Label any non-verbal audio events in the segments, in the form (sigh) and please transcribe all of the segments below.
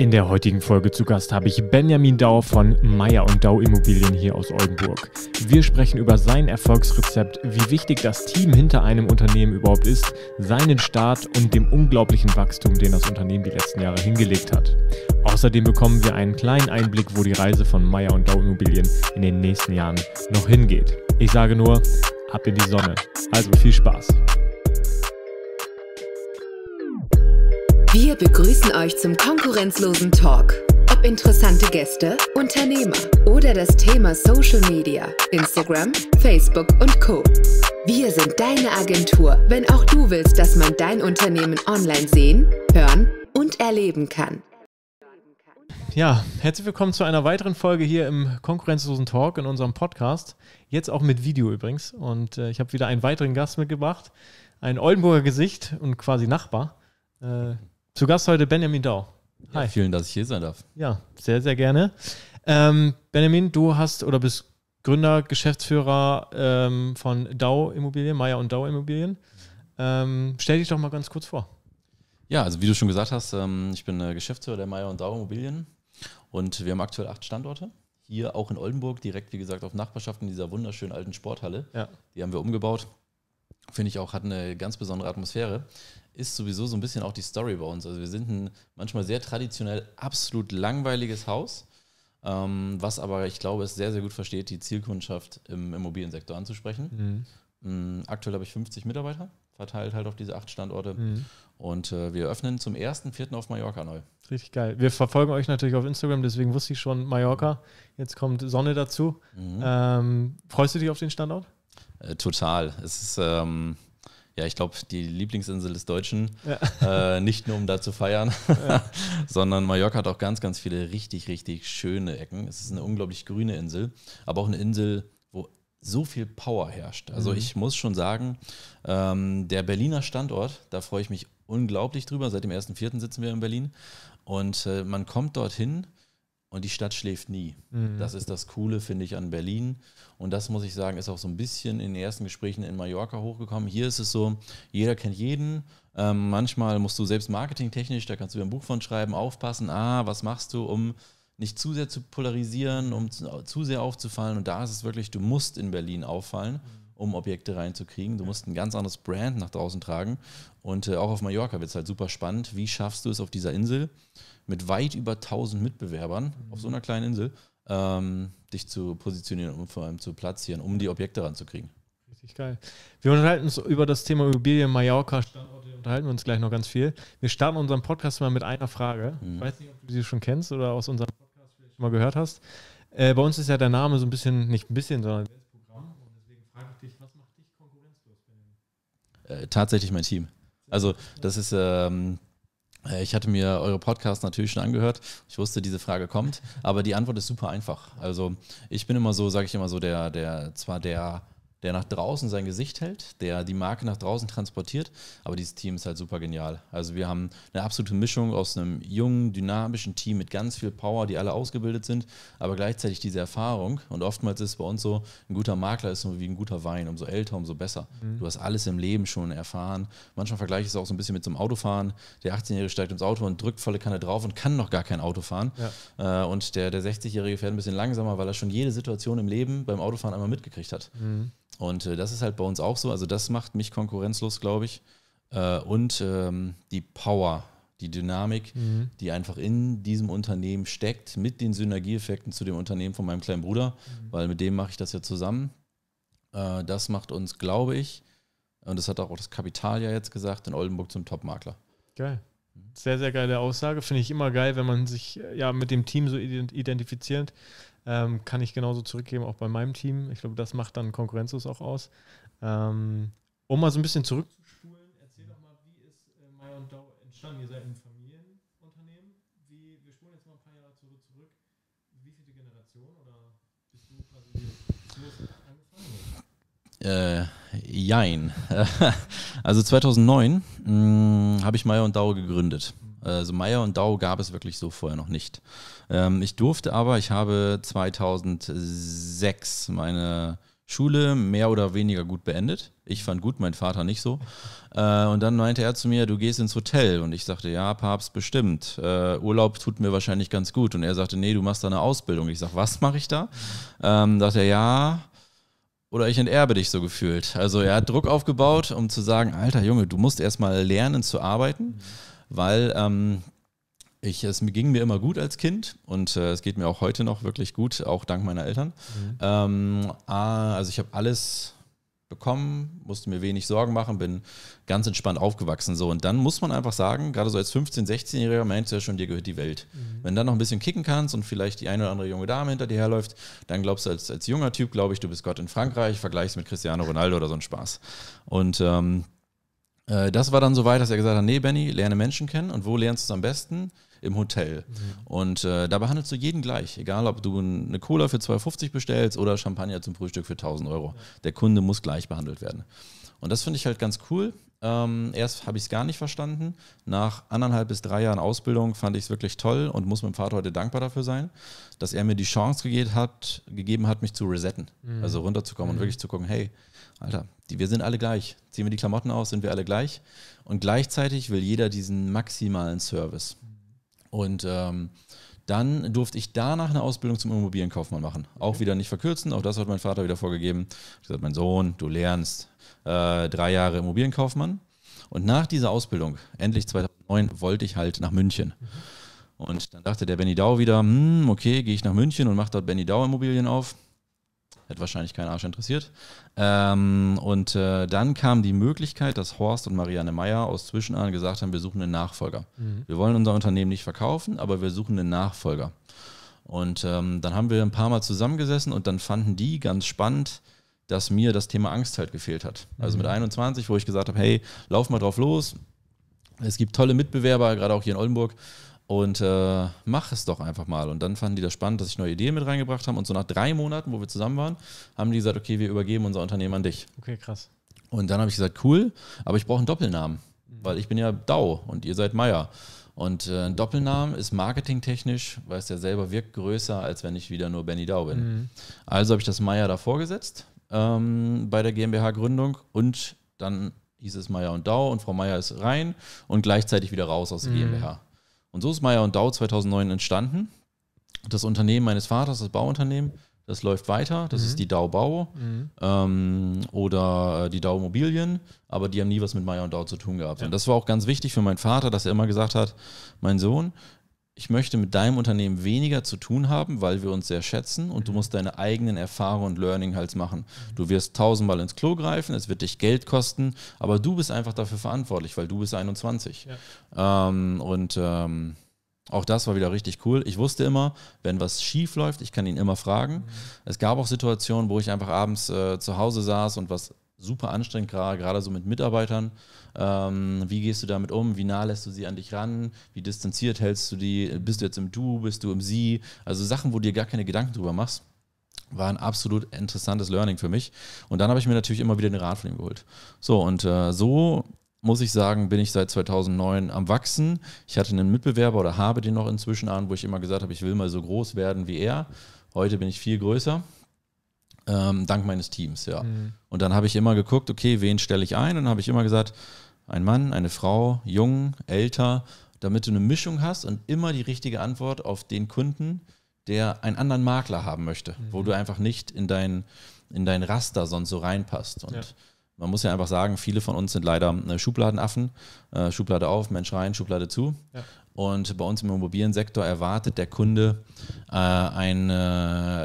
In der heutigen Folge zu Gast habe ich Benjamin Dau von Meyer und Dau Immobilien hier aus Oldenburg. Wir sprechen über sein Erfolgsrezept, wie wichtig das Team hinter einem Unternehmen überhaupt ist, seinen Start und dem unglaublichen Wachstum, den das Unternehmen die letzten Jahre hingelegt hat. Außerdem bekommen wir einen kleinen Einblick, wo die Reise von Meyer und Dau Immobilien in den nächsten Jahren noch hingeht. Ich sage nur, ab in die Sonne. Also viel Spaß. Wir begrüßen euch zum konkurrenzlosen Talk. Ob interessante Gäste, Unternehmer oder das Thema Social Media, Instagram, Facebook und Co. Wir sind deine Agentur, wenn auch du willst, dass man dein Unternehmen online sehen, hören und erleben kann. Ja, herzlich willkommen zu einer weiteren Folge hier im konkurrenzlosen Talk in unserem Podcast. Jetzt auch mit Video übrigens. Und äh, ich habe wieder einen weiteren Gast mitgebracht, ein Oldenburger Gesicht und quasi Nachbar. Äh, zu Gast heute Benjamin Dau. Hi. Ja, vielen, dass ich hier sein darf. Ja, sehr, sehr gerne. Ähm, Benjamin, du hast oder bist Gründer, Geschäftsführer ähm, von Dau Immobilien, Meier und Dau Immobilien. Ähm, stell dich doch mal ganz kurz vor. Ja, also wie du schon gesagt hast, ähm, ich bin äh, Geschäftsführer der Meier und Dau Immobilien und wir haben aktuell acht Standorte. Hier auch in Oldenburg, direkt wie gesagt auf Nachbarschaft in dieser wunderschönen alten Sporthalle. Ja. Die haben wir umgebaut. Finde ich auch, hat eine ganz besondere Atmosphäre. Ist sowieso so ein bisschen auch die Story bei uns. Also wir sind ein manchmal sehr traditionell absolut langweiliges Haus, ähm, was aber, ich glaube, es sehr, sehr gut versteht, die Zielkundschaft im Immobiliensektor anzusprechen. Mhm. Mm, aktuell habe ich 50 Mitarbeiter, verteilt halt auf diese acht Standorte. Mhm. Und äh, wir öffnen zum 1.4. auf Mallorca neu. Richtig geil. Wir verfolgen euch natürlich auf Instagram, deswegen wusste ich schon Mallorca. Mhm. Jetzt kommt Sonne dazu. Mhm. Ähm, freust du dich auf den Standort? Äh, total. Es ist, ähm, ja, ich glaube, die Lieblingsinsel des Deutschen. Ja. (laughs) Äh, nicht nur, um da zu feiern, ja. (laughs) sondern Mallorca hat auch ganz, ganz viele richtig, richtig schöne Ecken. Es ist eine unglaublich grüne Insel, aber auch eine Insel, wo so viel Power herrscht. Also mhm. ich muss schon sagen, ähm, der Berliner Standort, da freue ich mich unglaublich drüber. Seit dem 1.4. sitzen wir in Berlin. Und äh, man kommt dorthin und die Stadt schläft nie. Mhm. Das ist das Coole, finde ich, an Berlin. Und das muss ich sagen, ist auch so ein bisschen in den ersten Gesprächen in Mallorca hochgekommen. Hier ist es so, jeder kennt jeden. Ähm, manchmal musst du selbst marketingtechnisch, da kannst du ein Buch von schreiben, aufpassen, ah, was machst du, um nicht zu sehr zu polarisieren, um zu, zu sehr aufzufallen. Und da ist es wirklich, du musst in Berlin auffallen. Mhm um Objekte reinzukriegen. Du musst ein ganz anderes Brand nach draußen tragen. Und äh, auch auf Mallorca wird es halt super spannend. Wie schaffst du es auf dieser Insel, mit weit über 1000 Mitbewerbern mhm. auf so einer kleinen Insel, ähm, dich zu positionieren und vor allem zu platzieren, um die Objekte ranzukriegen. Richtig geil. Wir unterhalten uns über das Thema Immobilien Mallorca, Standorte, unterhalten wir uns gleich noch ganz viel. Wir starten unseren Podcast mal mit einer Frage. Mhm. Ich weiß nicht, ob du sie schon kennst oder aus unserem Podcast vielleicht schon mal gehört hast. Äh, bei uns ist ja der Name so ein bisschen, nicht ein bisschen, sondern äh, tatsächlich mein Team. Also das ist ähm, äh, ich hatte mir eure Podcast natürlich schon angehört. Ich wusste, diese Frage kommt. Aber die Antwort ist super einfach. Also ich bin immer so, sage ich immer so, der, der, zwar der der nach draußen sein Gesicht hält, der die Marke nach draußen transportiert. Aber dieses Team ist halt super genial. Also wir haben eine absolute Mischung aus einem jungen, dynamischen Team mit ganz viel Power, die alle ausgebildet sind, aber gleichzeitig diese Erfahrung. Und oftmals ist es bei uns so, ein guter Makler ist so wie ein guter Wein. Umso älter, umso besser. Mhm. Du hast alles im Leben schon erfahren. Manchmal vergleiche ich es auch so ein bisschen mit so einem Autofahren. Der 18-Jährige steigt ins Auto und drückt volle Kanne drauf und kann noch gar kein Auto fahren. Ja. Äh, und der, der 60-Jährige fährt ein bisschen langsamer, weil er schon jede Situation im Leben beim Autofahren einmal mitgekriegt hat. Mhm. Und äh, das ist halt bei uns auch so. Also das macht mich konkurrenzlos, glaube ich. Äh, und ähm, die Power, die Dynamik, mhm. die einfach in diesem Unternehmen steckt, mit den Synergieeffekten zu dem Unternehmen von meinem kleinen Bruder, mhm. weil mit dem mache ich das ja zusammen. Äh, das macht uns, glaube ich, und das hat auch das Kapital ja jetzt gesagt, in Oldenburg zum Top-Makler. Geil. Mhm. Sehr, sehr geile Aussage. Finde ich immer geil, wenn man sich äh, ja mit dem Team so identifizierend ähm, kann ich genauso zurückgeben, auch bei meinem Team. Ich glaube, das macht dann Konkurrenzlos auch aus. Ähm, um mal so ein bisschen zurückzuspulen, erzähl doch mal, wie ist äh, Mai und Dau entstanden? Ihr seid ein Familienunternehmen. Wie, wir spulen jetzt mal ein paar Jahre zurück. zurück. Wie viele Generationen oder bist du quasi die, angefangen? Äh, jein. (laughs) also 2009 mm, habe ich Meier und Dau gegründet. Mhm. Also äh, Meier und Dau gab es wirklich so vorher noch nicht. Ähm, ich durfte aber, ich habe 2006 meine Schule mehr oder weniger gut beendet. Ich fand gut, mein Vater nicht so. Äh, und dann meinte er zu mir, du gehst ins Hotel. Und ich sagte, ja, Papst, bestimmt. Äh, Urlaub tut mir wahrscheinlich ganz gut. Und er sagte, nee, du machst da eine Ausbildung. Ich sag, was mache ich da? Ähm, sagte er, ja, oder ich enterbe dich so gefühlt. Also er hat Druck aufgebaut, um zu sagen, alter Junge, du musst erstmal lernen zu arbeiten. Mhm weil ähm, ich, es ging mir immer gut als Kind und äh, es geht mir auch heute noch wirklich gut, auch dank meiner Eltern. Mhm. Ähm, ah, also ich habe alles bekommen, musste mir wenig Sorgen machen, bin ganz entspannt aufgewachsen. So. Und dann muss man einfach sagen, gerade so als 15-, 16-Jähriger meinst du ja schon, dir gehört die Welt. Mhm. Wenn du dann noch ein bisschen kicken kannst und vielleicht die eine oder andere junge Dame hinter dir herläuft, dann glaubst du als, als junger Typ, glaube ich, du bist Gott in Frankreich, vergleichst mit Cristiano Ronaldo oder so ein Spaß. Und ähm, äh, das war dann so weit, dass er gesagt hat, nee, Benny, lerne Menschen kennen und wo lernst du es am besten? Im Hotel. Mhm. Und äh, da behandelst du jeden gleich, egal ob du eine Cola für 2,50 bestellst oder Champagner zum Frühstück für 1000 Euro. Ja. Der Kunde muss gleich behandelt werden. Und das finde ich halt ganz cool. Ähm, erst habe ich es gar nicht verstanden. Nach anderthalb bis drei Jahren Ausbildung fand ich es wirklich toll und muss meinem Vater heute dankbar dafür sein, dass er mir die Chance gegeben hat, gegeben hat mich zu resetten. Mhm. Also runterzukommen mhm. und wirklich zu gucken, hey, Alter, die, wir sind alle gleich. Ziehen wir die Klamotten aus, sind wir alle gleich. Und gleichzeitig will jeder diesen maximalen Service. Und ähm, dann durfte ich danach eine Ausbildung zum Immobilienkaufmann machen. Auch wieder nicht verkürzen, auch das hat mein Vater wieder vorgegeben. Ich gesagt, mein Sohn, du lernst äh, drei Jahre Immobilienkaufmann. Und nach dieser Ausbildung, endlich 2009, wollte ich halt nach München. Mhm. Und dann dachte der Benny Dau wieder, hm, okay, gehe ich nach München und mache dort Benny Dau Immobilien auf. Hätte wahrscheinlich keinen Arsch interessiert. Ähm, und äh, dann kam die Möglichkeit, dass Horst und Marianne Meyer aus Zwischenahn gesagt haben, wir suchen einen Nachfolger. Mhm. Wir wollen unser Unternehmen nicht verkaufen, aber wir suchen einen Nachfolger. Und ähm, dann haben wir ein paar Mal zusammengesessen und dann fanden die ganz spannend, dass mir das Thema Angst halt gefehlt hat. Also mit 21, mhm. wo ich gesagt habe, hey, lauf mal drauf los. Es gibt tolle Mitbewerber, gerade auch hier in Oldenburg und äh, mach es doch einfach mal. Und dann fanden die das spannend, dass ich neue Ideen mit reingebracht habe. Und so nach drei Monaten, wo wir zusammen waren, haben die gesagt, okay, wir übergeben unser Unternehmen an dich. Okay, krass. Und dann habe ich gesagt, cool, aber ich brauche einen Doppelnamen, weil ich bin ja Dau und ihr seid Meier. Und äh, ein Doppelnamen ist marketingtechnisch, weil es ja selber wirkt, größer, als wenn ich wieder nur Benny Dau bin. Mhm. Also habe ich das Meier davor gesetzt ähm, bei der GmbH-Gründung und dann hieß es Meier und Dau und Frau Meier ist rein und gleichzeitig wieder raus aus der mhm. GmbH. Und so ist Meyer und Dau 2009 entstanden. Das Unternehmen meines Vaters, das Bauunternehmen, das läuft weiter. Das mhm. ist die Dau Bau mhm. ähm, oder äh, die Dau Immobilien, aber die haben nie was mit Meyer und Dau zu tun gehabt. Ja. Und das war auch ganz wichtig für meinen Vater, dass er immer gesagt hat: Mein Sohn, ich möchte mit deinem Unternehmen weniger zu tun haben, weil wir uns sehr schätzen und du mhm. musst deine eigenen Erfahrungen und Learning halt machen. Du wirst tausendmal ins Klo greifen, es wird dich Geld kosten, aber du bist einfach dafür verantwortlich, weil du bist 21. Ja. Ähm, und ähm, auch das war wieder richtig cool. Ich wusste immer, wenn was schief läuft, ich kann ihn immer fragen. Mhm. Es gab auch Situationen, wo ich einfach abends äh, zu Hause saß und was super anstrengend, gerade so mit Mitarbeitern. Ähm, wie gehst du damit um? Wie nah lässt du sie an dich ran? Wie distanziert hältst du die? Bist du jetzt im Du? Bist du im Sie? Also Sachen, wo du dir gar keine Gedanken drüber machst. War ein absolut interessantes Learning für mich. Und dann habe ich mir natürlich immer wieder den Rat von ihm geholt. So, und äh, so muss ich sagen, bin ich seit 2009 am Wachsen. Ich hatte einen Mitbewerber oder habe den noch inzwischen an, wo ich immer gesagt habe, ich will mal so groß werden wie er. Heute bin ich viel größer ähm, dank meines Teams, ja. Mhm. Und dann habe ich immer geguckt, okay, wen stelle ich ein? Und habe ich immer gesagt, ein Mann, eine Frau, jung, älter, damit du eine Mischung hast und immer die richtige Antwort auf den Kunden, der einen anderen Makler haben möchte, mhm. wo du einfach nicht in dein, in dein Raster sonst so reinpasst. Und ja. man muss ja einfach sagen, viele von uns sind leider äh, Schubladenaffen. Äh, Schublade auf, Mensch rein, Schublade zu. Ja. Und bei uns im Immobiliensektor erwartet der Kunde äh, eine,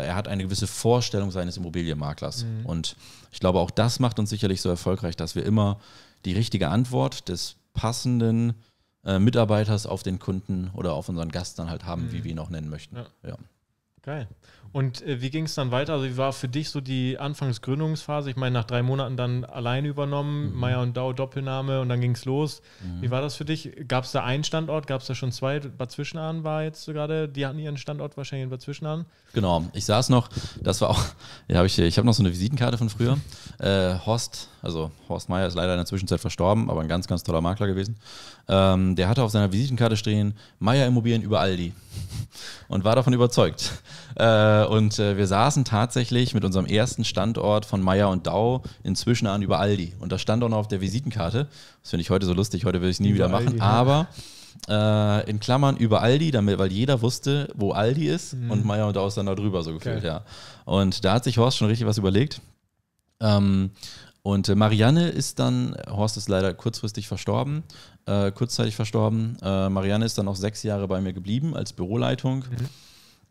äh, er hat eine gewisse Vorstellung seines Immobilienmaklers. Mhm. Und ich glaube, auch das macht uns sicherlich so erfolgreich, dass wir immer die richtige Antwort des passenden äh, Mitarbeiters auf den Kunden oder auf unseren Gast dann halt haben, mhm. wie wir ihn auch nennen möchten. Ja. ja. Geil. Und äh, wie ging es dann weiter? Also, wie war für dich so die Anfangsgründungsphase? Ich meine, nach drei Monaten dann allein übernommen, mhm. Meier und Dau Doppelname und dann ging es los. Mhm. Wie war das für dich? Gab es da einen Standort? Gab es da schon zwei? Bad Zwischenahn war jetzt so gerade, die hatten ihren Standort wahrscheinlich in Bad Zwischenahn. Genau, ich saß noch, das war auch, (laughs) ja, hab ich, ich habe noch so eine Visitenkarte von früher. Äh, Horst, also Horst Meier ist leider in der Zwischenzeit verstorben, aber ein ganz, ganz toller Makler gewesen. Ähm, der hatte auf seiner Visitenkarte stehen, Meier Immobilien über Aldi (laughs) und war davon überzeugt. Äh, und äh, wir saßen tatsächlich mit unserem ersten Standort von Meier und Dau inzwischen an über Aldi. Und das stand auch noch auf der Visitenkarte. Das finde ich heute so lustig, heute will ich es nie über wieder machen. Aldi, aber äh, in Klammern über Aldi, damit, weil jeder wusste, wo Aldi ist mhm. und Meier und Dau ist dann da drüber so gefühlt, okay. ja. Und da hat sich Horst schon richtig was überlegt. Ähm, und äh, Marianne ist dann, Horst ist leider kurzfristig verstorben, äh, kurzzeitig verstorben. Äh, Marianne ist dann auch sechs Jahre bei mir geblieben als Büroleitung. Mhm.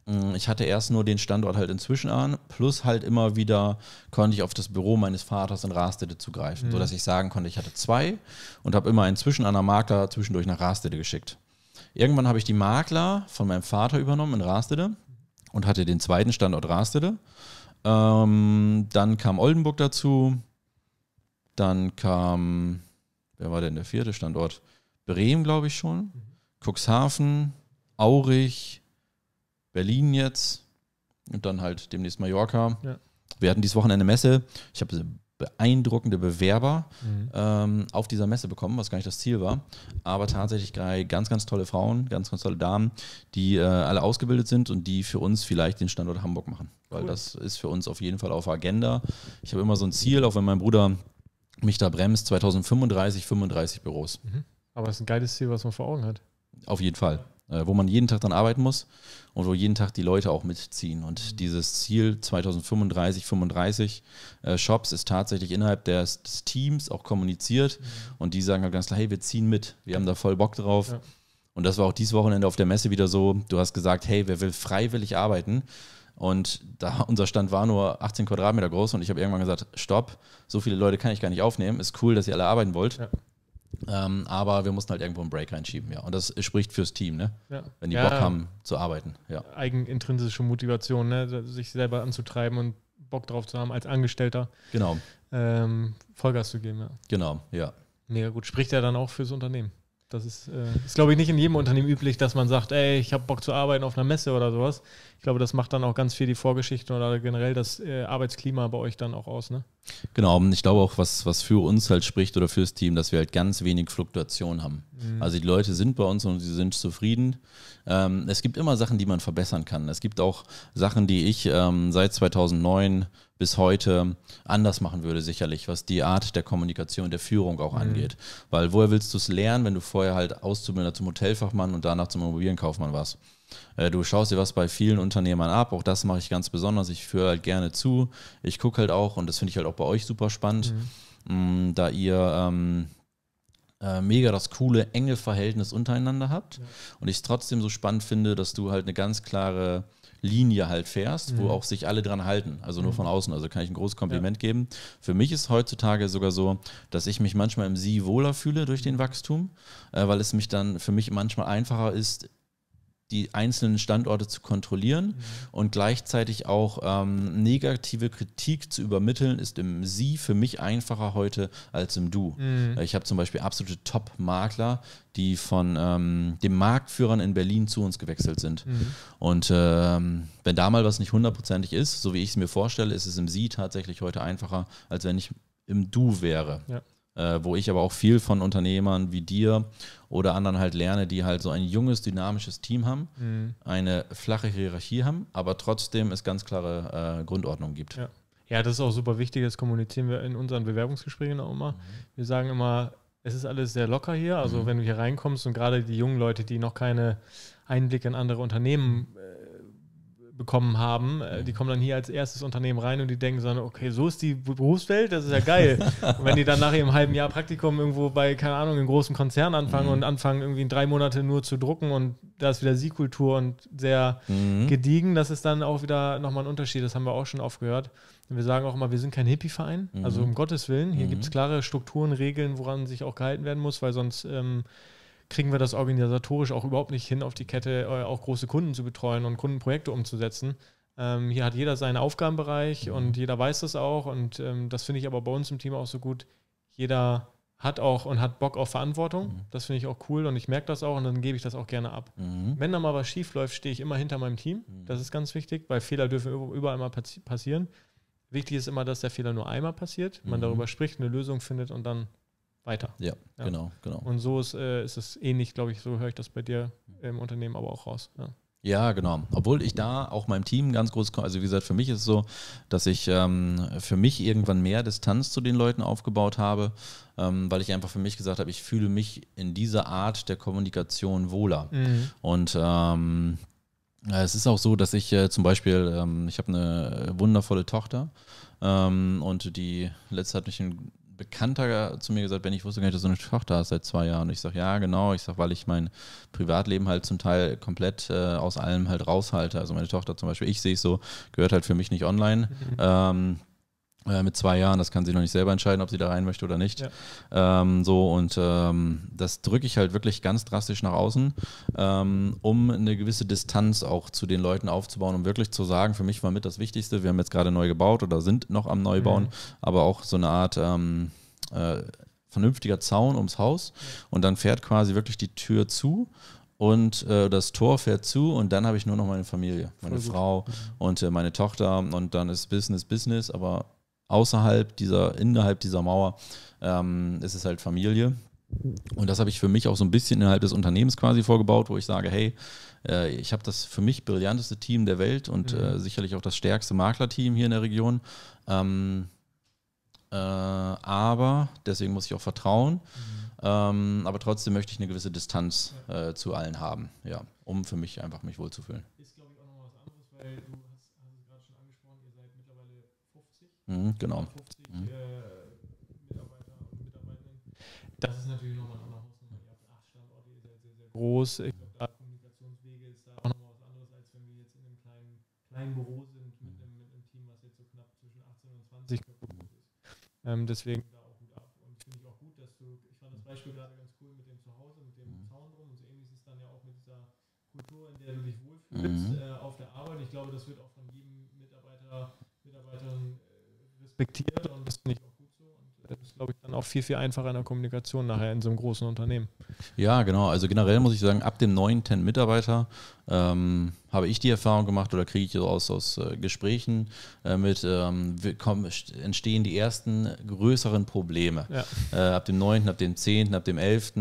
Mm, ich hatte erst nur den Standort halt inzwischen an, plus halt immer wieder konnte ich auf das Büro meines Vaters in Rastede zugreifen, mhm. sodass ich sagen konnte, ich hatte zwei und habe immer einen Zwischenaner Makler zwischendurch nach Rastede geschickt. Irgendwann habe ich die Makler von meinem Vater übernommen in Rastede und hatte den zweiten Standort Rastede. Ähm, dann kam Oldenburg dazu, dann kam, wer war denn der vierte Standort? Bremen, glaube ich schon, mhm. Cuxhaven, Aurich, Berlin jetzt und dann halt demnächst Mallorca. Ja. Wir hatten dieses Wochenende Messe. Ich habe beeindruckende Bewerber mhm. ähm, auf dieser Messe bekommen, was gar nicht das Ziel war. Aber tatsächlich drei ganz, ganz tolle Frauen, ganz, ganz tolle Damen, die äh, alle ausgebildet sind und die für uns vielleicht den Standort Hamburg machen. Weil cool. das ist für uns auf jeden Fall auf der Agenda. Ich habe immer so ein Ziel, auch wenn mein Bruder mich da bremst, 2035, 35 Büros. Mhm. Aber es ist ein geiles Ziel, was man vor Augen hat. Auf jeden Fall äh, wo man jeden Tag dann arbeiten muss und wo jeden Tag die Leute auch mitziehen. Und mhm. dieses Ziel 2035, 35 äh, Shops ist tatsächlich innerhalb des, des Teams auch kommuniziert mhm. und die sagen halt ganz klar, hey, wir ziehen mit, wir haben da voll Bock drauf. Ja. Und das war auch dieses Wochenende auf der Messe wieder so, du hast gesagt, hey, wer will freiwillig arbeiten? Und da (laughs) unser Stand war nur 18 Quadratmeter groß und ich habe irgendwann gesagt, stopp, so viele Leute kann ich gar nicht aufnehmen. Ist cool, dass ihr alle arbeiten wollt. Ja. Ähm, aber wir mussten halt irgendwo einen Break reinschieben, ja. Und das spricht fürs Team, ne? Ja. Wenn die ja, Bock haben zu arbeiten, ja. Eigenintrinsische Motivation, ne? Sich selber anzutreiben und Bock drauf zu haben als Angestellter. Genau. Ähm, Vollgas zu geben, ja. Genau, ja. Mega gut. Spricht ja dann auch fürs Unternehmen. Das ist, äh, ist glaube ich, nicht in jedem Unternehmen üblich, dass man sagt, ey, ich habe Bock zu arbeiten auf einer Messe oder sowas ich glaube, das macht dann auch ganz viel die Vorgeschichte oder generell das äh, Arbeitsklima bei euch dann auch aus, ne? Genau, und ich glaube auch, was, was für uns halt spricht oder fürs Team, dass wir halt ganz wenig Fluktuation haben. Mhm. Also die Leute sind bei uns und sie sind zufrieden. Ähm, es gibt immer Sachen, die man verbessern kann. Es gibt auch Sachen, die ich ähm, seit 2009 bis heute anders machen würde, sicherlich, was die Art der Kommunikation, der Führung auch mhm. angeht. Weil woher willst du es lernen, wenn du vorher halt Auszubildender zum Hotelfachmann und danach zum Immobilienkaufmann warst? Äh, du schaust dir was bei vielen Unternehmern ab, auch das mache ich ganz besonders. Ich führe halt gerne zu. Ich gucke halt auch, und das finde ich halt auch bei euch super spannend, mhm. Mm, da ihr ähm, äh, mega das coole, enge Verhältnis untereinander habt. Ja. Und ich es trotzdem so spannend finde, dass du halt eine ganz klare Linie halt fährst, mhm. wo auch sich alle dran halten, also nur mhm. von außen. Also kann ich ein großes Kompliment ja. geben. Für mich ist heutzutage sogar so, dass ich mich manchmal im Sie wohler fühle durch den Wachstum, äh, weil es mich dann für mich manchmal einfacher ist, die einzelnen Standorte zu kontrollieren mhm. und gleichzeitig auch ähm, negative Kritik zu übermitteln, ist im Sie für mich einfacher heute als im Du. Mhm. Ich habe zum Beispiel absolute Top-Makler, die von ähm, den Marktführern in Berlin zu uns gewechselt sind. Mhm. Und ähm, wenn da mal was nicht hundertprozentig ist, so wie ich es mir vorstelle, ist es im Sie tatsächlich heute einfacher, als wenn ich im Du wäre. Ja. Äh, wo ich aber auch viel von Unternehmern wie dir oder anderen halt lerne, die halt so ein junges, dynamisches Team haben, mhm. eine flache Hierarchie haben, aber trotzdem es ganz klare äh, Grundordnung gibt. Ja. ja. das ist auch super wichtig, das kommunizieren wir in unseren Bewerbungsgesprächen auch immer. Mhm. Wir sagen immer, es ist alles sehr locker hier, also mhm. wenn du hier reinkommst und gerade die jungen Leute, die noch keine Einblicke in andere Unternehmen äh, bekommen haben, äh, die kommen dann hier als erstes Unternehmen rein und die denken so, okay, so ist die Berufswelt, das ist ja geil. (laughs) und wenn die dann nach ihrem halben Jahr Praktikum irgendwo bei, keine Ahnung, einem großen Konzern anfangen mhm. und anfangen irgendwie in drei Monate nur zu drucken und da ist wieder Siegkultur und sehr mhm. gediegen, das ist dann auch wieder nochmal ein Unterschied, das haben wir auch schon oft gehört. Wir sagen auch immer, wir sind kein Hippie-Verein, also mhm. also um Gottes Willen, hier mhm. gibt es klare Strukturen, Regeln, woran sich auch gehalten werden muss, weil sonst... Ähm, kriegen wir das organisatorisch auch überhaupt nicht hin auf die Kette, äh, auch große Kunden zu betreuen und Kundenprojekte umzusetzen. Ähm, hier hat jeder seinen Aufgabenbereich mhm. und jeder weiß das auch. Und ähm, das finde ich aber bei uns im Team auch so gut. Jeder hat auch und hat Bock auf Verantwortung. Mhm. Das finde ich auch cool und ich merke das auch und dann gebe ich das auch gerne ab. Mhm. Wenn da mal was schief läuft, stehe ich immer hinter meinem Team. Mhm. Das ist ganz wichtig, weil Fehler dürfen überall mal passieren. Wichtig ist immer, dass der Fehler nur einmal passiert, man mhm. darüber spricht, eine Lösung findet und dann weiter. Ja, ja, genau, genau. Und so ist, äh, ist es ähnlich, glaube ich, so höre ich das bei dir im Unternehmen aber auch raus. Ja. Ja, genau. Obwohl ich da auch meinem Team ganz groß, also wie gesagt, für mich ist es so, dass ich ähm, für mich irgendwann mehr Distanz zu den Leuten aufgebaut habe, ähm, weil ich einfach für mich gesagt habe, ich fühle mich in dieser Art der Kommunikation wohler. Mhm. Und ähm, es ist auch so, dass ich äh, zum Beispiel, ähm, ich habe eine wundervolle Tochter ähm, und die letzte hat mich ein Bekannter zu mir gesagt, wenn ich wusste gar nicht, dass du eine Tochter hast seit zwei Jahren. Und ich sage, ja, genau. Ich sage, weil ich mein Privatleben halt zum Teil komplett äh, aus allem halt raushalte. Also meine Tochter zum Beispiel, ich sehe es so, gehört halt für mich nicht online. Mhm. Ähm, äh, mit zwei Jahren, das kann sie noch nicht selber entscheiden, ob sie da rein möchte oder nicht. Ja. Ähm, so und ähm, das drücke ich halt wirklich ganz drastisch nach außen, ähm, um eine gewisse Distanz auch zu den Leuten aufzubauen, um wirklich zu sagen, für mich war mit das Wichtigste, wir haben jetzt gerade neu gebaut oder sind noch am Neubauen, mhm. aber auch so eine Art ähm, äh, vernünftiger Zaun ums Haus und dann fährt quasi wirklich die Tür zu und äh, das Tor fährt zu und dann habe ich nur noch meine Familie, meine Frau mhm. und äh, meine Tochter und dann ist Business Business, aber außerhalb dieser, innerhalb dieser Mauer ähm, ist es halt Familie. Und das habe ich für mich auch so ein bisschen innerhalb des Unternehmens quasi vorgebaut, wo ich sage, hey, äh, ich habe das für mich brillanteste Team der Welt und mhm. äh, sicherlich auch das stärkste Maklerteam hier in der Region. Ähm, äh, aber deswegen muss ich auch vertrauen. Mhm. Ähm, aber trotzdem möchte ich eine gewisse Distanz äh, zu allen haben, ja, um für mich einfach mich wohlzufühlen. Ist, glaube ich, auch noch was anderes, weil du Mhm, genau. 50, mhm. Äh, das ist natürlich nochmal eine andere Hausnummer. Ihr habt acht Standorte, ihr seid sehr, sehr groß. Ich glaube, da Kommunikationswege ist da auch nochmal was anderes, als wenn wir jetzt in einem kleinen, kleinen Büro sind mit einem, mit einem Team, was jetzt so knapp zwischen 18 und 20 ist. Ähm, deswegen ich fand das Beispiel gerade ganz cool mit dem Zuhause, mit dem mhm. Zaun drum und so ähnlich ist es dann ja auch mit dieser Kultur, in der du dich wohlfühlst mhm. äh, auf der Arbeit. Ich glaube, das wird auch von jedem Mitarbeiter, Mitarbeiterin respektiert und das finde ich auch gut so. Und äh, das ist, glaube ich, dann auch viel, viel einfacher in der Kommunikation nachher in so einem großen Unternehmen. Ja, genau. Also generell muss ich sagen, ab dem neuen 10 Mitarbeiter ähm, habe ich die Erfahrung gemacht oder kriege ich aus, aus äh, Gesprächen äh, mit, ähm, kommen, entstehen die ersten größeren Probleme. Ja. Äh, ab dem 9., ab dem 10., ab dem 11.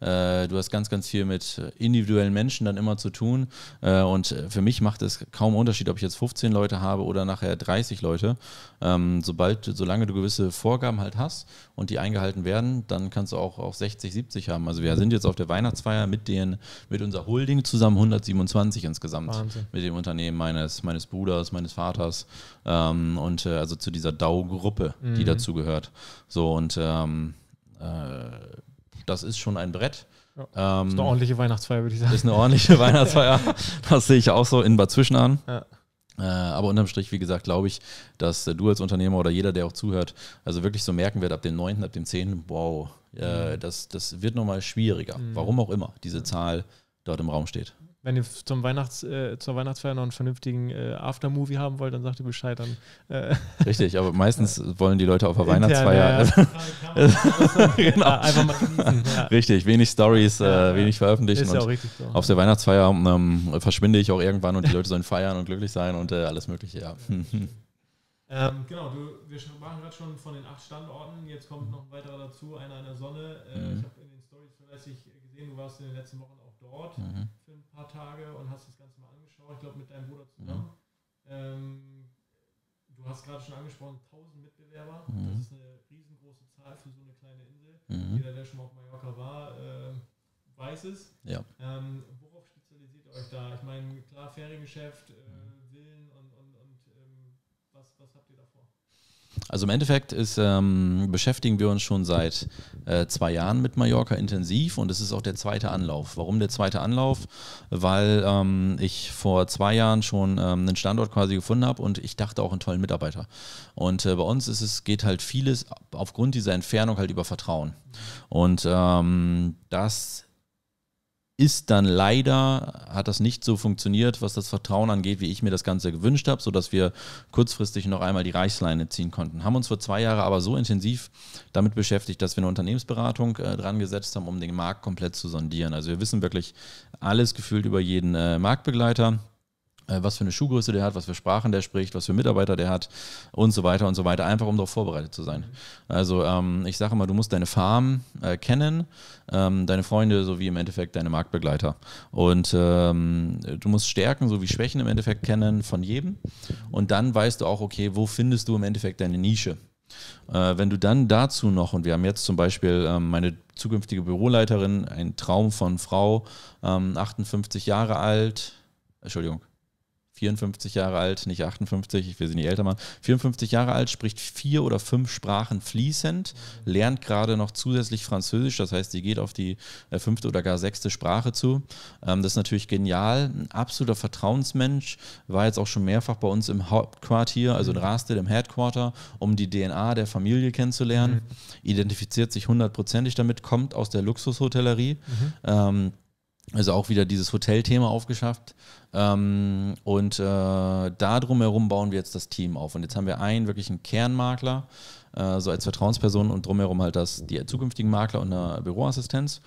Äh, du hast ganz, ganz viel mit individuellen Menschen dann immer zu tun. Äh, und äh, für mich macht es kaum Unterschied, ob ich jetzt 15 Leute habe oder nachher 30 Leute. Ähm, sobald, solange du gewisse Vorgaben halt hast und die eingehalten werden, dann kannst du auch, auch 60, 70 haben. Also wir sind jetzt auf der Weihnachtsfeier mit, den, mit unserer Holding zusammen 127 insgesamt mit dem Unternehmen meines, meines Bruders, meines Vaters ähm, und äh, also zu dieser DAO-Gruppe, mhm. die dazugehört. So und ähm, äh, das ist schon ein Brett. Ja, ähm, ist eine ordentliche Weihnachtsfeier, würde ich sagen. Ist eine ordentliche (laughs) Weihnachtsfeier. Das sehe ich auch so in Bad Zwischenahn. Ja. Äh, aber unterm Strich, wie gesagt, glaube ich, dass äh, du als Unternehmer oder jeder, der auch zuhört, also wirklich so merken wird, ab dem 9., ab dem 10., wow, äh, mhm. das, das wird nochmal schwieriger. Mhm. Warum auch immer diese Zahl dort im Raum steht wenn ihr zum Weihnachts, äh, zur Weihnachtsfeier noch einen vernünftigen äh, Aftermovie haben wollt, dann sagt ihr Bescheid. Dann, äh (laughs) Richtig, aber meistens wollen die Leute auf der Weihnachtsfeier ja, ja. (laughs) (laughs) genau. Ja. Richtig, wenig Stories, äh, wenig veröffentlichen. Ist ja auch richtig so. Auf der Weihnachtsfeier ähm, verschwinde ich auch irgendwann und die Leute sollen feiern und glücklich sein und äh, alles Mögliche, ja. Ähm, ähm, genau, du, wir waren gerade schon von den acht Standorten. Jetzt kommt noch ein weiterer dazu, einer an der Sonne. Äh, mhm. Ich habe in den Stories vielleicht gesehen, du warst in den letzten Wochen auch dort. Mhm paar Tage und hast das Ganze mal angeschaut, ich glaube mit deinem Bruder mhm. zusammen. Mhm. Ähm, du hast gerade schon angesprochen, 1000 Mitbewerber, mhm. das ist eine riesengroße Zahl für so eine kleine Insel. Mhm. Jeder, der schon mal auf Mallorca war, äh, weiß es. Ja. Ähm, worauf spezialisiert ihr euch da? Ich meine, klar, Feriengeschäft, äh, mhm. Villen und, und, und ähm, was, was habt ihr da vor? Also im Endeffekt ist, ähm, beschäftigen wir uns schon seit äh, zwei Jahren mit Mallorca intensiv und es ist auch der zweite Anlauf. Warum der zweite Anlauf? Weil ähm, ich vor zwei Jahren schon ähm, einen Standort quasi gefunden habe und ich dachte auch einen tollen Mitarbeiter. Und äh, bei uns ist es, geht halt vieles aufgrund dieser Entfernung halt über Vertrauen. Und ähm, das ist dann leider, hat das nicht so funktioniert, was das Vertrauen angeht, wie ich mir das Ganze gewünscht habe, sodass wir kurzfristig noch einmal die Reichsleine ziehen konnten. Haben uns vor zwei Jahren aber so intensiv damit beschäftigt, dass wir eine Unternehmensberatung äh, dran gesetzt haben, um den Markt komplett zu sondieren. Also wir wissen wirklich alles gefühlt über jeden äh, Marktbegleiter äh, was für eine Schuhgröße der hat, was für Sprachen der spricht, was für Mitarbeiter der hat und so weiter und so weiter, einfach um darauf vorbereitet zu sein. Also ähm, ich sage immer, du musst deine Farm äh, kennen, ähm, deine Freunde sowie im Endeffekt deine Marktbegleiter. Und ähm, du musst Stärken sowie Schwächen im Endeffekt kennen von jedem. Und dann weißt du auch, okay, wo findest du im Endeffekt deine Nische? Äh, wenn du dann dazu noch, und wir haben jetzt zum Beispiel ähm, meine zukünftige Büroleiterin, ein Traum von Frau, ähm, 58 Jahre alt, Entschuldigung, 54 Jahre alt, nicht 58, ich will sie nicht älter machen, 54 Jahre alt, spricht vier oder fünf Sprachen fließend, lernt gerade noch zusätzlich Französisch, das heißt, sie geht auf die äh, fünfte oder gar sechste Sprache zu. Ähm, das ist natürlich genial, ein absoluter Vertrauensmensch, war jetzt auch schon mehrfach bei uns im Hauptquartier, also in mhm. Rastel, im Headquarter, um die DNA der Familie kennenzulernen, mhm. identifiziert sich hundertprozentig damit, kommt aus der Luxushotellerie. Mhm. Ähm, also auch wieder dieses Hotelthema aufgeschafft. Ähm, und äh, da drumherum bauen wir jetzt das Team auf. Und jetzt haben wir einen wirklichen Kernmakler, äh, so als Vertrauensperson und drumherum halt das, die zukünftigen Makler und eine Büroassistenz.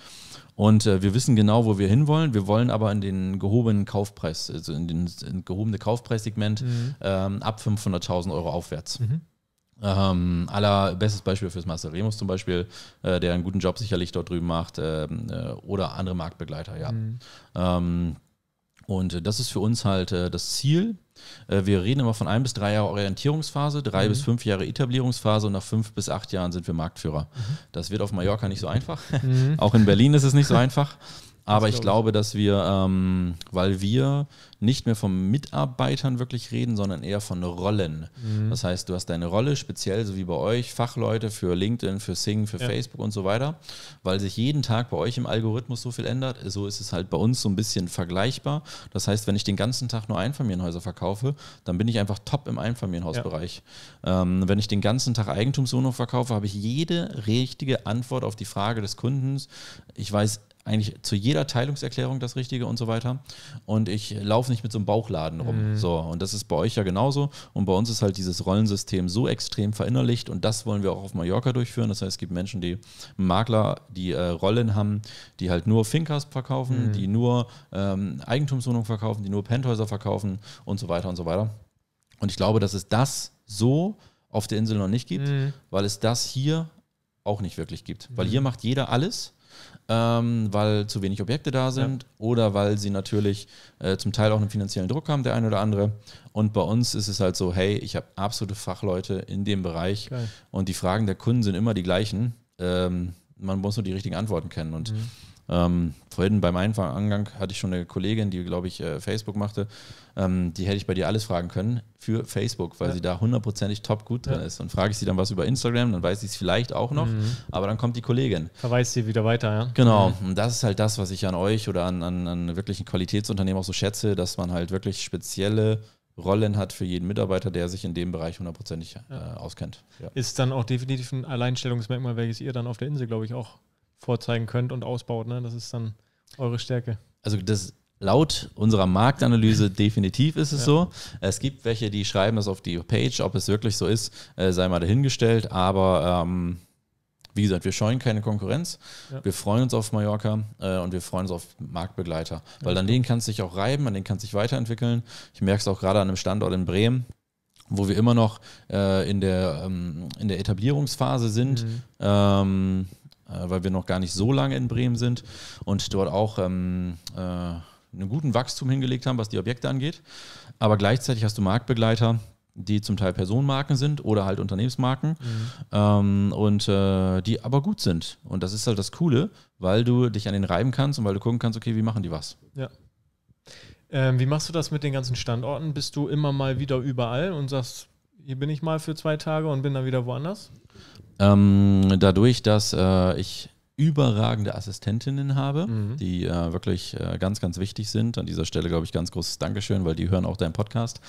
Und äh, wir wissen genau, wo wir hinwollen. Wir wollen aber in den gehobenen Kaufpreis, also in, den, in gehobene Kaufpreissegment mhm. ähm, ab 500.000 Euro aufwärts. Mhm. Ähm, aller bestes Beispiel fürs Marcel Remus zum Beispiel, äh, der einen guten Job sicherlich dort drüben macht, ähm, äh, oder andere Marktbegleiter, ja. Mhm. Ähm, und äh, das ist für uns halt äh, das Ziel. Äh, wir reden immer von ein bis drei Jahre Orientierungsphase, drei mhm. bis fünf Jahre Etablierungsphase und nach fünf bis acht Jahren sind wir Marktführer. Mhm. Das wird auf Mallorca nicht so einfach. Mhm. (laughs) Auch in Berlin ist es nicht so (laughs) einfach. Aber ich glaube, dass wir, ähm, weil wir nicht mehr von Mitarbeitern wirklich reden, sondern eher von Rollen. Mhm. Das heißt, du hast deine Rolle, speziell so wie bei euch, Fachleute für LinkedIn, für Sing, für ja. Facebook und so weiter, weil sich jeden Tag bei euch im Algorithmus so viel ändert. So ist es halt bei uns so ein bisschen vergleichbar. Das heißt, wenn ich den ganzen Tag nur Einfamilienhäuser verkaufe, dann bin ich einfach top im Einfamilienhausbereich. Ja. Ähm, wenn ich den ganzen Tag Eigentumswohnung verkaufe, habe ich jede richtige Antwort auf die Frage des Kundens. Ich weiß eigentlich zu jeder Teilungserklärung das Richtige und so weiter. Und ich laufe nicht mit so einem Bauchladen rum. Mhm. So, und das ist bei euch ja genauso. Und bei uns ist halt dieses Rollensystem so extrem verinnerlicht und das wollen wir auch auf Mallorca durchführen. Das heißt, es gibt Menschen, die Makler, die äh, Rollen haben, die halt nur Fincas verkaufen, mhm. die nur ähm, Eigentumswohnungen verkaufen, die nur Penthäuser verkaufen und so weiter und so weiter. Und ich glaube, dass es das so auf der Insel noch nicht gibt, mhm. weil es das hier auch nicht wirklich gibt. Weil mhm. hier macht jeder alles ähm, weil zu wenig Objekte da sind ja. oder weil sie natürlich äh, zum Teil auch einen finanziellen Druck haben, der eine oder andere. Und bei uns ist es halt so, hey, ich habe absolute Fachleute in dem Bereich Geil. und die Fragen der Kunden sind immer die gleichen. Ähm, man muss nur die richtigen Antworten kennen. Und mhm. Ähm, vorhin beim Angang hatte ich schon eine Kollegin, die, glaube ich, äh, Facebook machte. Ähm, die hätte ich bei dir alles fragen können für Facebook, weil ja. sie da hundertprozentig top gut drin ja. ist. Und frage ich sie dann was über Instagram, dann weiß sie es vielleicht auch noch, mhm. aber dann kommt die Kollegin. Verweist sie wieder weiter, ja. Genau. Mhm. Und das ist halt das, was ich an euch oder an, an, an wirklichen Qualitätsunternehmen auch so schätze, dass man halt wirklich spezielle Rollen hat für jeden Mitarbeiter, der sich in dem Bereich hundertprozentig äh, auskennt. Ja. Ist dann auch definitiv ein Alleinstellungsmerkmal, welches ihr dann auf der Insel, glaube ich, auch vorzeigen könnt und ausbaut. Ne? Das ist dann eure Stärke. Also das laut unserer Marktanalyse definitiv ist es ja. so. Es gibt welche, die schreiben das auf die Page, ob es wirklich so ist, äh, sei mal dahingestellt. Aber ähm, wie gesagt, wir scheuen keine Konkurrenz. Ja. Wir freuen uns auf Mallorca äh, und wir freuen uns auf Marktbegleiter. Weil ja, an denen kann es sich auch reiben, an denen kann es sich weiterentwickeln. Ich merke es auch gerade an einem Standort in Bremen wo wir immer noch äh, in, der, ähm, in der Etablierungsphase sind. Mhm. Ähm, äh, weil wir noch gar nicht so lange in Bremen sind und dort auch ähm, äh, einen guten Wachstum hingelegt haben, was die Objekte angeht. Aber gleichzeitig hast du Marktbegleiter, die zum Teil Personenmarken sind oder halt Unternehmensmarken mhm. ähm, und äh, die aber gut sind. Und das ist halt das Coole, weil du dich an den reiben kannst und weil du gucken kannst, okay, wie machen die was. Ja. Ähm, wie machst du das mit den ganzen Standorten? Bist du immer mal wieder überall und sagst, hier bin ich mal für zwei Tage und bin dann wieder woanders? Ähm, dadurch, dass äh, ich überragende Assistentinnen habe, mhm. die äh, wirklich äh, ganz, ganz wichtig sind. An dieser Stelle, glaube ich, ganz großes Dankeschön, weil die hören auch deinen Podcast.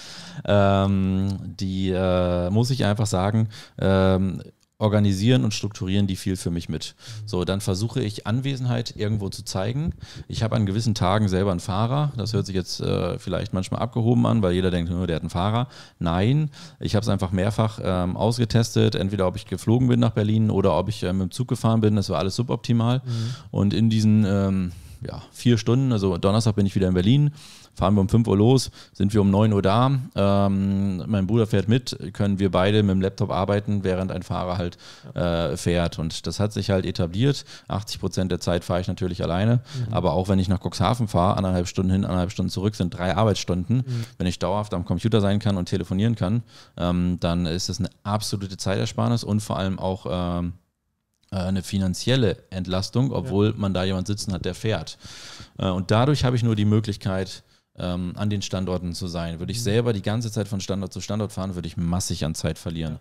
Ähm, die äh, muss ich einfach sagen, ähm, organisieren und strukturieren die viel für mich mit. So, dann versuche ich Anwesenheit irgendwo zu zeigen. Ich habe an gewissen Tagen selber einen Fahrer. Das hört sich jetzt äh, vielleicht manchmal abgehoben an, weil jeder denkt, nur hm, der hat einen Fahrer. Nein, ich habe es einfach mehrfach ähm, ausgetestet, entweder ob ich geflogen bin nach Berlin oder ob ich äh, mit dem Zug gefahren bin. Das war alles suboptimal. Mhm. Und in diesen ähm, ja, vier Stunden. Also Donnerstag bin ich wieder in Berlin, fahren wir um 5 Uhr los, sind wir um 9 Uhr da. Ähm, mein Bruder fährt mit, können wir beide mit dem Laptop arbeiten, während ein Fahrer halt äh, fährt. Und das hat sich halt etabliert. 80 Prozent der Zeit fahre ich natürlich alleine. Mhm. Aber auch wenn ich nach Cuxhaven fahre, anderthalb Stunden hin, anderthalb Stunden zurück, sind drei Arbeitsstunden. Mhm. Wenn ich dauerhaft am Computer sein kann und telefonieren kann, ähm, dann ist das eine absolute Zeitersparnis und vor allem auch. Ähm, äh, eine finanzielle Entlastung, obwohl ja. man da jemand sitzen hat, der fährt. Äh, und dadurch habe ich nur die Möglichkeit, ähm, an den Standorten zu sein. Würde ich mhm. selber die ganze Zeit von Standort zu Standort fahren, würde ich massig an Zeit verlieren.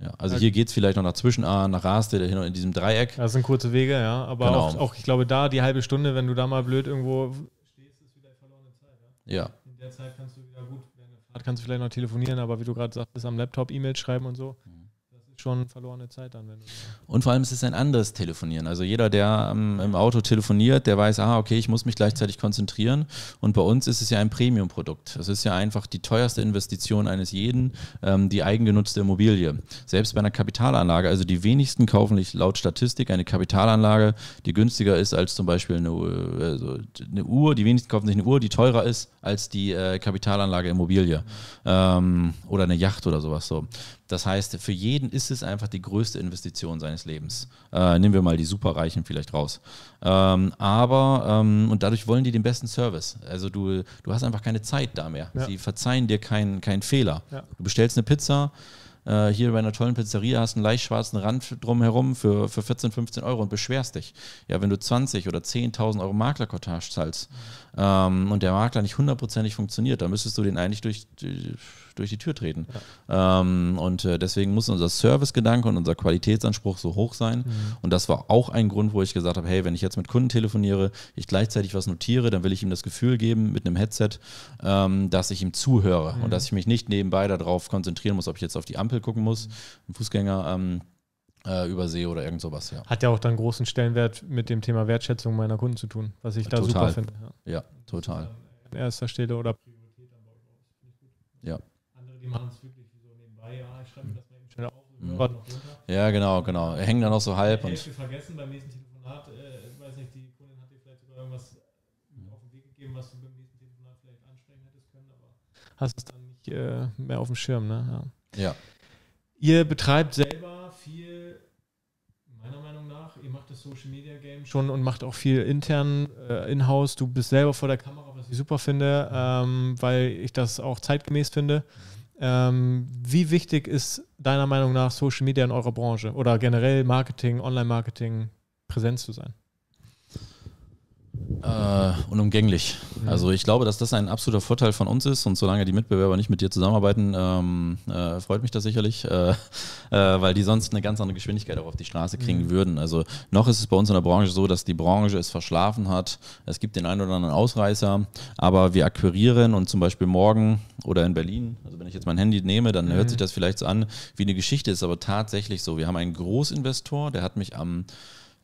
Ja, also hier geht es vielleicht noch nach Zwischenahn, nach Raste, hin und in diesem Dreieck. Das sind kurze Wege, ja. Aber genau. auch, auch, ich glaube, da die halbe Stunde, wenn du da mal blöd irgendwo stehst, ist wieder verlorene Zeit. Ja. ja. In der Zeit kannst du wieder gut, während der Fahrt kannst du vielleicht noch telefonieren, aber wie du gerade sagtest, am Laptop E-Mails schreiben und so. Mhm schon verlorene Zeit dann. und vor allem ist es ein anderes Telefonieren. Also jeder, der ähm, im Auto telefoniert, der weiß, ah, okay, ich muss mich gleichzeitig konzentrieren. Und bei uns ist es ja ein Premium-Produkt. Es ist ja einfach die teuerste Investition eines jeden, ähm, die eigengenutzte Immobilie. Selbst bei einer Kapitalanlage, also die wenigsten kaufen sich laut Statistik eine Kapitalanlage, die günstiger ist als zum Beispiel eine, äh, also eine Uhr. Die wenigsten kaufen sich eine Uhr, die teurer ist als die äh, Kapitalanlage Immobilie mhm. ähm, oder eine Yacht oder sowas so. Das heißt, für jeden ist es einfach die größte Investition seines Lebens. Äh, nehmen wir mal die Superreichen vielleicht raus. Ähm, aber, ähm, und dadurch wollen die den besten Service. Also du, du hast einfach keine Zeit da mehr. Ja. Sie verzeihen dir keinen kein Fehler. Ja. Du bestellst eine Pizza, äh, hier bei einer tollen Pizzeria hast einen leicht schwarzen Rand drumherum für, für 14, 15 Euro und beschwerst dich. Ja, wenn du 20 oder 10.000 Euro Maklerkortage zahlst mhm. ähm, und der Makler nicht hundertprozentig funktioniert, dann müsstest du den eigentlich durch, durch durch die Tür treten. Ja. Ähm, und äh, deswegen muss unser Servicegedanke und unser Qualitätsanspruch so hoch sein. Mhm. Und das war auch ein Grund, wo ich gesagt habe, hey, wenn ich jetzt mit Kunden telefoniere, ich gleichzeitig was notiere, dann will ich ihm das Gefühl geben mit einem Headset, ähm, dass ich ihm zuhöre mhm. und dass ich mich nicht nebenbei darauf konzentrieren muss, ob ich jetzt auf die Ampel gucken muss, einen Fußgänger. Ähm, äh, übersehe oder irgend sowas. Ja. Hat ja auch dann großen Stellenwert mit dem Thema Wertschätzung meiner Kunden zu tun, was ich da total. super finde. Ja, ja total. An erster Stelle oder Priorität. Ja die machen es wirklich so nebenbei. Ja, ich schreibe mir das mal eben schnell auf. Mhm. Noch runter. Ja, genau, genau. Hängen dann noch so halb. Die Hälfte und vergessen beim nächsten Telefonat, äh, weiß nicht, die Kundin hat dir vielleicht sogar irgendwas mhm. auf den Weg gegeben, was du beim nächsten Telefonat vielleicht ansprechen hättest können, aber hast es dann nicht äh, mehr auf dem Schirm, ne? Ja. ja. Ihr betreibt selber viel, meiner Meinung nach, ihr macht das Social Media Game schon und macht auch viel intern, äh, in-house. Du bist selber vor der Kamera, was ich super finde, mhm. ähm, weil ich das auch zeitgemäß finde. Mhm ähm, wie wichtig ist deiner Meinung nach Social Media in eurer Branche oder generell Marketing, Online-Marketing präsent zu sein? Äh, unumgänglich. Mhm. Also ich glaube, dass das ein absoluter Vorteil von uns ist und solange die Mitbewerber nicht mit dir zusammenarbeiten, ähm, äh, freut mich das sicherlich, äh, äh, weil die sonst eine ganz andere Geschwindigkeit auch auf die Straße kriegen mhm. würden. Also noch ist es bei uns in der Branche so, dass die Branche es verschlafen hat. Es gibt den einen oder anderen Ausreißer, aber wir akquirieren und zum Beispiel morgen oder in Berlin, also wenn ich jetzt mein Handy nehme, dann mhm. hört sich mhm. das vielleicht so an wie eine Geschichte, ist aber tatsächlich so. Wir haben einen Großinvestor, der hat mich am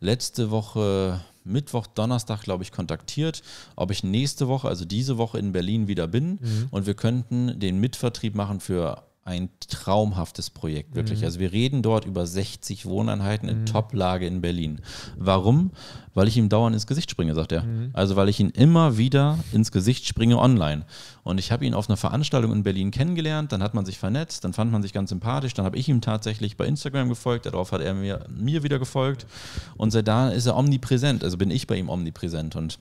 letzte Woche Mittwoch, Donnerstag, glaube ich, kontaktiert, ob ich nächste Woche, also diese Woche in Berlin wieder bin. Mhm. Und wir könnten den Mitvertrieb machen für ein traumhaftes Projekt, wirklich. Mhm. Also wir reden dort über 60 Wohneinheiten in mhm. Top-Lage in Berlin. Warum? Weil ich ihm dauernd ins Gesicht springe, sagt er. Mhm. Also weil ich ihn immer wieder ins Gesicht springe online. Und ich habe ihn auf einer Veranstaltung in Berlin kennengelernt, dann hat man sich vernetzt, dann fand man sich ganz sympathisch, dann habe ich ihm tatsächlich bei Instagram gefolgt, darauf hat er mir, mir wieder gefolgt. Und seit da ist er omnipräsent, also bin ich bei ihm omnipräsent. Und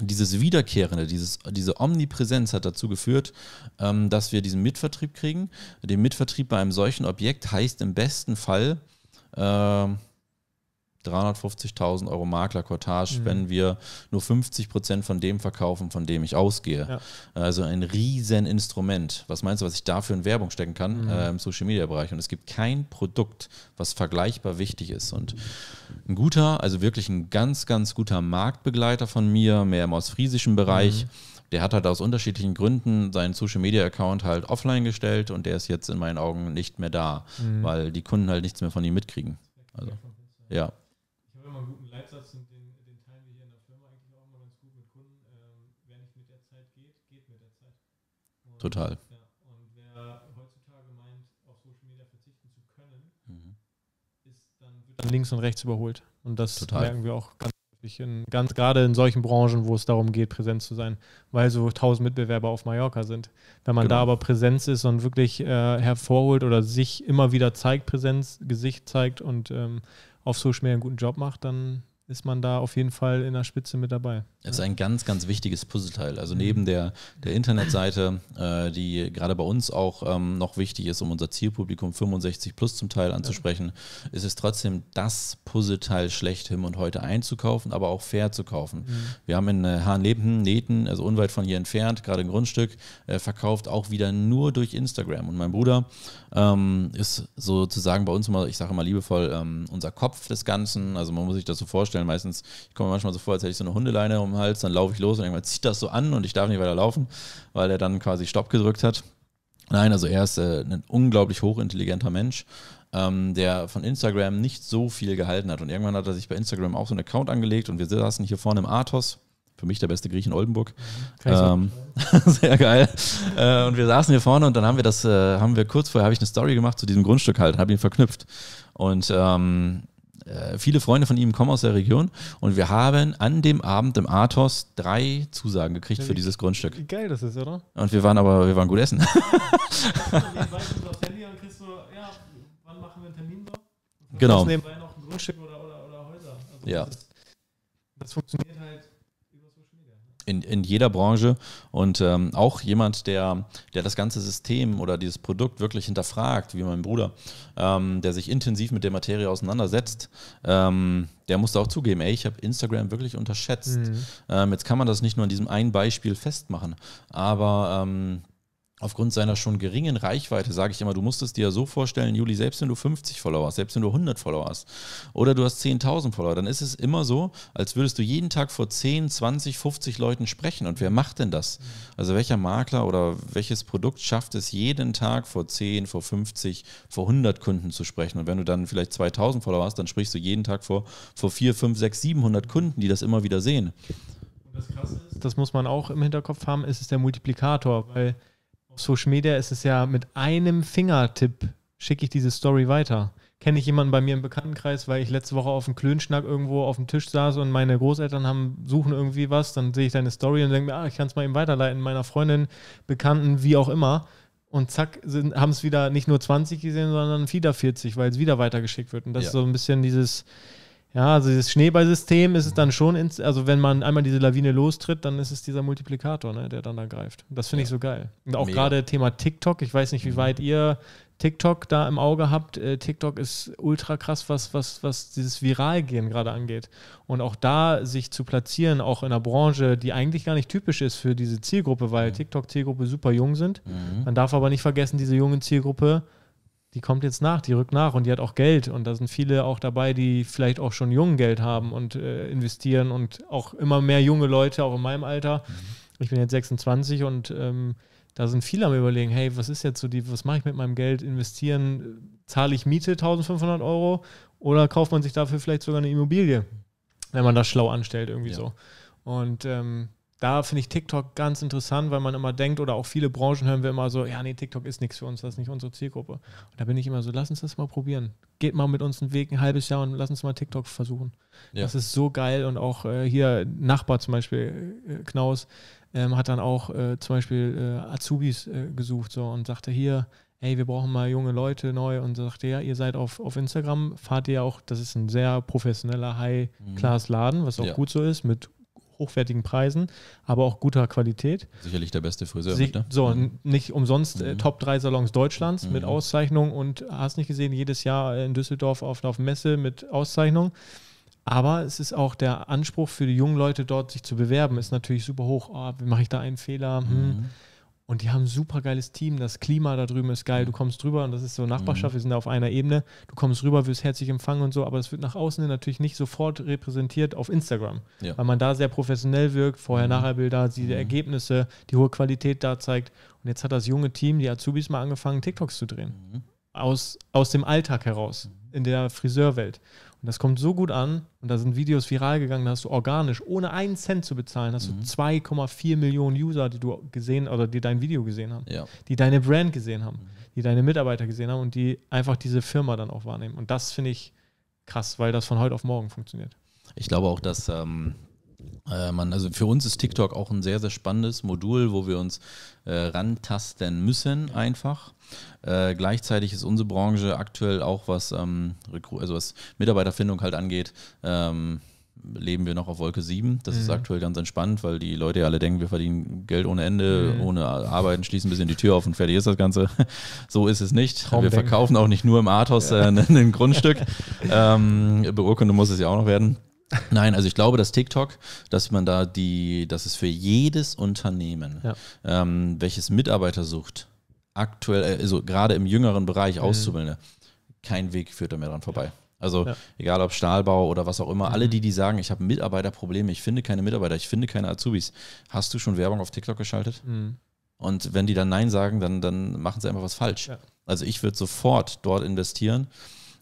dieses Wiederkehrende, dieses, diese Omnipräsenz hat dazu geführt, ähm, dass wir diesen Mitvertrieb kriegen. Den Mitvertrieb bei einem solchen Objekt heißt im besten Fall, äh, 350.000 Euro Maklerkortage, mhm. wenn wir nur 50 Prozent von dem verkaufen, von dem ich ausgehe. Ja. Also ein riesen Instrument. Was meinst du, was ich dafür in Werbung stecken kann mhm. äh, im Social Media Bereich? Und es gibt kein Produkt, was vergleichbar wichtig ist. Und ein guter, also wirklich ein ganz, ganz guter Marktbegleiter von mir, mehr im ostfriesischen Bereich. Mhm der hat halt aus unterschiedlichen Gründen seinen Social Media Account halt offline gestellt und der ist jetzt in meinen Augen nicht mehr da, mhm. weil die Kunden halt nichts mehr von ihm mitkriegen. Also, ja guten Leitsatz und den, den teilen wir hier in der Firma eigentlich auch immer ganz gut mit Kunden. Ähm, wer nicht mit der Zeit geht, geht mit der Zeit. Und, Total. Ja, und wer heutzutage meint, auf Social Media verzichten zu können, mhm. ist dann wird dann links und rechts überholt. Und das Total. merken wir auch ganz häufig, in, ganz gerade in solchen Branchen, wo es darum geht, präsent zu sein, weil so tausend Mitbewerber auf Mallorca sind. Wenn man genau. da aber Präsenz ist und wirklich äh, hervorholt oder sich immer wieder zeigt, Präsenz, Gesicht zeigt und ähm, auf Social Media einen guten Job macht, dann ist man da auf jeden Fall in der Spitze mit dabei. Das ist ein ganz, ganz wichtiges Puzzleteil. Also neben mhm. der, der Internetseite, äh, die gerade bei uns auch ähm, noch wichtig ist, um unser Zielpublikum 65 plus zum Teil anzusprechen, ja. ist es trotzdem das Puzzleteil schlechthin und heute einzukaufen, aber auch fair zu kaufen. Mhm. Wir haben in äh, Hahnleben, also unweit von hier entfernt, gerade ein Grundstück, äh, verkauft auch wieder nur durch Instagram. Und mein Bruder ähm, ist sozusagen bei uns mal, ich sage mal liebevoll, ähm, unser Kopf des Ganzen. Also man muss sich das so vorstellen, vorstellen. Meistens, ich komme manchmal so vor, als hätte ich so eine Hundeleine um den Hals, dann laufe ich los und irgendwann zieht das so an und ich darf nicht weiter laufen, weil er dann quasi Stopp gedrückt hat. Nein, also er ist äh, ein unglaublich hochintelligenter Mensch, ähm, der von Instagram nicht so viel gehalten hat. Und irgendwann hat er sich bei Instagram auch so einen Account angelegt und wir saßen hier vorne im Athos für mich der beste Griech in Oldenburg. Ähm, (laughs) sehr geil. Äh, und wir saßen hier vorne und dann haben wir das, äh, haben wir kurz vorher, habe ich eine Story gemacht zu diesem Grundstück halt, habe ihn verknüpft. Und ähm, äh, viele Freunde von ihm kommen aus der Region und wir haben an dem Abend im Athos drei Zusagen gekriegt für dieses Grundstück. Wie geil das ist, oder? Und wir waren aber, wir waren gut essen. (laughs) Genau. Grundstück oder, oder, oder Häuser. Also ja. das funktioniert halt in, in jeder Branche und ähm, auch jemand, der, der das ganze System oder dieses Produkt wirklich hinterfragt, wie mein Bruder, ähm, der sich intensiv mit der Materie auseinandersetzt, ähm, der musste auch zugeben, ey, ich habe Instagram wirklich unterschätzt. Mhm. Ähm, jetzt kann man das nicht nur an diesem einen Beispiel festmachen, aber ähm, aufgrund seiner schon geringen Reichweite, sage ich immer, du musst es dir ja so vorstellen, Juli, selbst wenn du 50 Follower hast, selbst wenn du 100 Follower hast oder du hast 10.000 Follower, dann ist es immer so, als würdest du jeden Tag vor 10, 20, 50 Leuten sprechen. Und wer macht denn das? Also welcher Makler oder welches Produkt schafft es jeden Tag vor 10, vor 50, vor 100 Kunden zu sprechen? Und wenn du dann vielleicht 2.000 Follower hast, dann sprichst du jeden Tag vor, vor 4, 5, 6, 700 Kunden, die das immer wieder sehen. das Krasse ist, das muss man auch im Hinterkopf haben, ist es der Multiplikator, weil auf Social Media ist es ja mit einem Fingertipp schicke ich diese Story weiter. Kenne ich jemanden bei mir im Bekanntenkreis, weil ich letzte Woche auf dem Klönschnack irgendwo auf dem Tisch saß und meine Großeltern haben, suchen irgendwie was, dann sehe ich deine Story und denke mir, ah, ich kann es mal eben weiterleiten, meiner Freundin, Bekannten, wie auch immer. Und zack, haben es wieder nicht nur 20 gesehen, sondern wieder 40, weil es wieder weitergeschickt wird. Und das ja. ist so ein bisschen dieses, ja, also dieses Schneeballsystem ist es dann schon, ins, also wenn man einmal diese Lawine lostritt, dann ist es dieser Multiplikator, ne, der dann da greift. Das finde ja. ich so geil. Und auch gerade Thema TikTok, ich weiß nicht, wie mhm. weit ihr TikTok da im Auge habt. Äh, TikTok ist ultra krass, was, was, was dieses Viralgehen gerade angeht. Und auch da sich zu platzieren, auch in einer Branche, die eigentlich gar nicht typisch ist für diese Zielgruppe, weil mhm. TikTok-Zielgruppe super jung sind. Mhm. Man darf aber nicht vergessen, diese junge Zielgruppe die kommt jetzt nach, die rückt nach und die hat auch Geld. Und da sind viele auch dabei, die vielleicht auch schon jungen Geld haben und äh, investieren und auch immer mehr junge Leute, auch in meinem Alter. Mhm. Ich bin jetzt 26 und ähm, da sind viele am überlegen, hey, was ist jetzt so die, was mache ich mit meinem Geld? Investieren, äh, zahle ich Miete 1500 Euro oder kauft man sich dafür vielleicht sogar eine Immobilie, wenn man das schlau anstellt irgendwie ja. so. Und ähm, da finde ich TikTok ganz interessant, weil man immer denkt, oder auch viele Branchen hören wir immer so, ja, nee, TikTok ist nichts für uns, das ist nicht unsere Zielgruppe. Und da bin ich immer so, lass uns das mal probieren. Geht mal mit uns einen Weg, ein halbes Jahr und lass uns mal TikTok versuchen. Ja. Das ist so geil. Und auch äh, hier Nachbar zum Beispiel, äh, Knaus, ähm, hat dann auch äh, zum Beispiel äh, Azubis äh, gesucht so, und sagte hier, hey, wir brauchen mal junge Leute neu und sagte, ja, ihr seid auf, auf Instagram, fahrt ihr auch, das ist ein sehr professioneller High-Class-Laden, was auch ja. gut so ist, mit hochwertigen Preisen, aber auch guter Qualität. Sicherlich der beste Friseur. Sie, So, mhm. nicht umsonst äh, mhm. Top 3 Salons Deutschlands mhm. mit Auszeichnung und hast nicht gesehen, jedes Jahr in Düsseldorf auf, auf Messe mit Auszeichnung. Aber es ist auch der Anspruch für die jungen Leute dort, sich zu bewerben, ist natürlich super hoch. Oh, mache ich da einen Fehler? Hm. Mhm. Und die haben ein super geiles Team. Das Klima da drüben ist geil. Du mhm. kommst rüber und das ist so Nachbarschaft. Mhm. Wir sind da auf einer Ebene. Du kommst rüber, wirst herzlich empfangen und so. Aber es wird nach außen natürlich nicht sofort repräsentiert auf Instagram, ja. weil man da sehr professionell wirkt. Vorher-Nachher-Bilder, mhm. die mhm. Ergebnisse, die hohe Qualität da zeigt. Und jetzt hat das junge Team, die Azubis, mal angefangen, TikToks zu drehen. Mhm. Aus, aus dem Alltag heraus. Mhm in der Friseurwelt. Und das kommt so gut an und da sind Videos viral gegangen, da hast du organisch, ohne einen Cent zu bezahlen, hast mhm. du 2,4 Millionen User, die du gesehen oder die dein Video gesehen haben, ja. die deine Brand gesehen haben, mhm. die deine Mitarbeiter gesehen haben und die einfach diese Firma dann auch wahrnehmen. Und das finde ich krass, weil das von heute auf morgen funktioniert. Ich glaube auch, dass ähm, äh, man, also für uns ist TikTok auch ein sehr, sehr spannendes Modul, wo wir uns äh, rantasten müssen einfach. Äh, gleichzeitig ist unsere Branche aktuell auch, was, ähm, also was Mitarbeiterfindung halt angeht, ähm, leben wir noch auf Wolke 7. Das mhm. ist aktuell ganz entspannt, weil die Leute ja alle denken, wir verdienen Geld ohne Ende, mhm. ohne Arbeiten, schließen ein bisschen die Tür auf und fertig ist das Ganze. (laughs) So ist es nicht. Traum wir denken. verkaufen auch nicht nur im Arthouse ja. Äh, ein, ein Grundstück. (laughs) ähm, Beurkunde muss es ja auch noch werden. Nein, also ich glaube, dass TikTok, dass man da die, dass es für jedes Unternehmen, ja. ähm, welches Mitarbeiter sucht, aktuell, äh, also gerade im jüngeren Bereich mhm. Auszubildende, kein Weg führt da mehr dran vorbei. Ja. Also ja. egal ob Stahlbau oder was auch immer, mhm. alle die, die sagen, ich habe Mitarbeiterprobleme, ich finde keine Mitarbeiter, ich finde keine Azubis. Hast du schon Werbung auf TikTok geschaltet? Mhm. Und wenn die dann Nein sagen, dann, dann machen sie einfach was falsch. Ja. Also ich würde sofort dort investieren,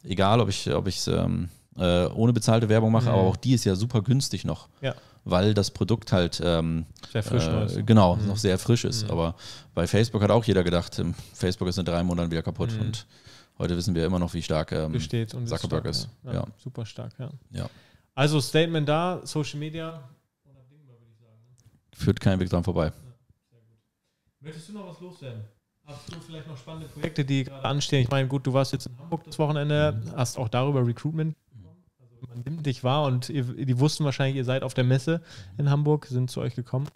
egal ob ich, ob ich ähm, äh, ohne bezahlte Werbung mache, mhm. aber auch die ist ja super günstig noch. Ja. Weil das Produkt halt ähm, sehr frisch äh, genau mhm. noch sehr frisch ist. Mhm. Aber bei Facebook hat auch jeder gedacht, ähm, Facebook ist in drei Monaten wieder kaputt mhm. und heute wissen wir immer noch, wie stark ähm, Besteht und Zuckerberg ist. Stark, ja. Ja. ja. Super stark, ja. ja. Also Statement da, Social Media Führt keinen Weg dran vorbei. Möchtest du noch was loswerden? Hast du vielleicht noch spannende Projekte, die gerade anstehen? Ich meine, gut, du warst jetzt in Hamburg das Wochenende, mhm. hast auch darüber Recruitment man nimmt dich wahr und ihr, die wussten wahrscheinlich, ihr seid auf der Messe in Hamburg, sind zu euch gekommen.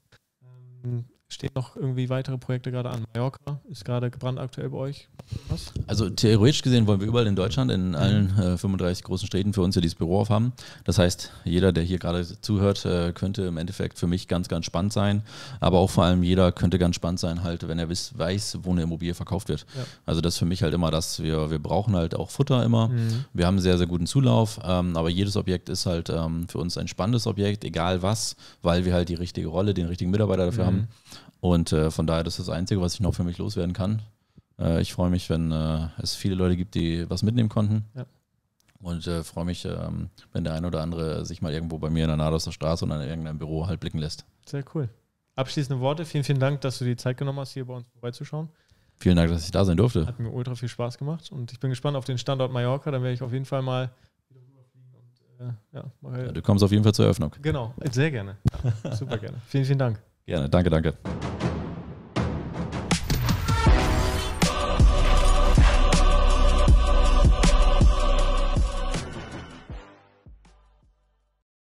Ähm, Stehen noch irgendwie weitere Projekte gerade an? Mallorca ist gerade gebrannt aktuell bei euch. Was? Also theoretisch gesehen wollen wir überall in Deutschland, in mhm. allen äh, 35 großen Städten für uns ja dieses Büro aufhaben. Das heißt, jeder, der hier gerade zuhört, äh, könnte im Endeffekt für mich ganz, ganz spannend sein. Aber auch vor allem jeder könnte ganz spannend sein, halt, wenn er weiß, wo eine Immobilie verkauft wird. Ja. Also das ist für mich halt immer das, wir, wir brauchen halt auch Futter immer. Mhm. Wir haben sehr, sehr guten Zulauf, ähm, aber jedes Objekt ist halt ähm, für uns ein spannendes Objekt, egal was, weil wir halt die richtige Rolle, den richtigen Mitarbeiter dafür mhm. haben. Und äh, von daher, das ist das Einzige, was ich noch für mich loswerden kann. Äh, ich freue mich, wenn äh, es viele Leute gibt, die was mitnehmen konnten. Ja. Und äh, freue mich, ähm, wenn der eine oder andere sich mal irgendwo bei mir in der Nadel aus der Straße und in irgendeinem Büro halt blicken lässt. Sehr cool. Abschließende Worte. Vielen, vielen Dank, dass du die Zeit genommen hast, hier bei uns vorbeizuschauen. Vielen Dank, dass ich da sein durfte. Hat mir ultra viel Spaß gemacht und ich bin gespannt auf den Standort Mallorca. Dann werde ich auf jeden Fall mal äh, ja, ja, du kommst auf jeden Fall zur Eröffnung. Genau, sehr gerne. Super gerne. Vielen, vielen Dank. Gerne, danke, danke.